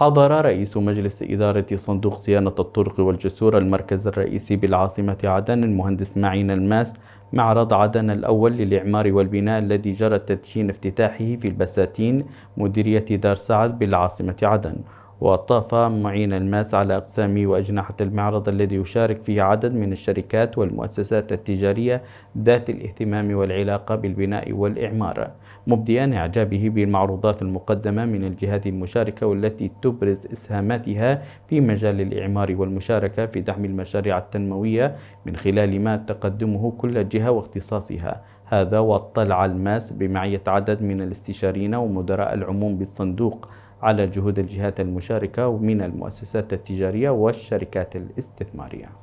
حضر رئيس مجلس إدارة صندوق صيانة الطرق والجسور المركز الرئيسي بالعاصمة عدن المهندس معين الماس معرض عدن الأول للإعمار والبناء الذي جرى تدشين افتتاحه في البساتين مديرية دار سعد بالعاصمة عدن وطاف معين الماس على أقسام وأجنحة المعرض الذي يشارك فيه عدد من الشركات والمؤسسات التجارية ذات الاهتمام والعلاقة بالبناء والإعمار مبديا إعجابه بالمعروضات المقدمة من الجهات المشاركة والتي تبرز إسهاماتها في مجال الإعمار والمشاركة في دعم المشاريع التنموية من خلال ما تقدمه كل جهة واختصاصها هذا واطلع الماس بمعية عدد من الاستشارين ومدراء العموم بالصندوق على جهود الجهات المشاركة من المؤسسات التجارية والشركات الاستثمارية.